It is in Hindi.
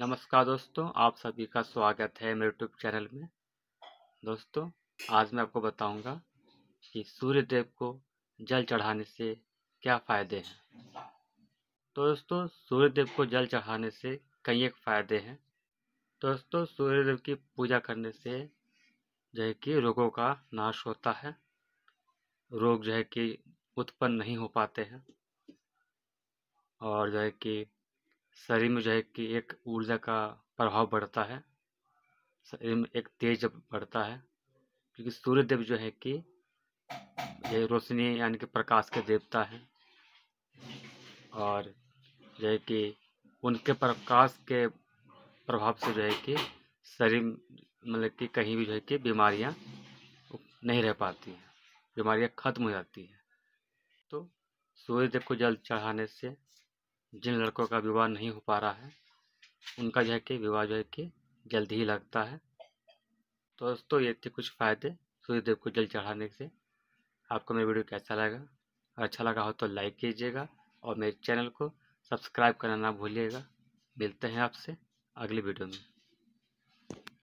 नमस्कार दोस्तों आप सभी का स्वागत है मेरे यूट्यूब चैनल में दोस्तों आज मैं आपको बताऊंगा कि सूर्य देव को जल चढ़ाने से क्या फ़ायदे हैं तो दोस्तों सूर्य देव को जल चढ़ाने से कई एक फ़ायदे हैं तो दोस्तों सूर्य देव की पूजा करने से जो है कि रोगों का नाश होता है रोग जो है कि उत्पन्न नहीं हो पाते हैं और जो है कि शरीर में जो है कि एक ऊर्जा का प्रभाव बढ़ता है शरीर में एक तेज बढ़ता है क्योंकि सूर्यदेव जो है कि ये रोशनी यानी कि प्रकाश के देवता हैं और जो है कि उनके प्रकाश के प्रभाव से जो है कि शरीर मतलब कि कहीं भी जो है कि बीमारियां नहीं रह पाती हैं बीमारियां ख़त्म हो जाती हैं तो सूर्यदेव को जल चढ़ाने से जिन लड़कों का विवाह नहीं हो पा रहा है उनका जो है कि विवाह जो है कि जल्द ही लगता है तो दोस्तों ये थे कुछ फ़ायदे सूर्यदेव को जल चढ़ाने से आपको मेरा वीडियो कैसा लगा अच्छा लगा हो तो लाइक कीजिएगा और मेरे चैनल को सब्सक्राइब करना ना भूलिएगा मिलते हैं आपसे अगली वीडियो में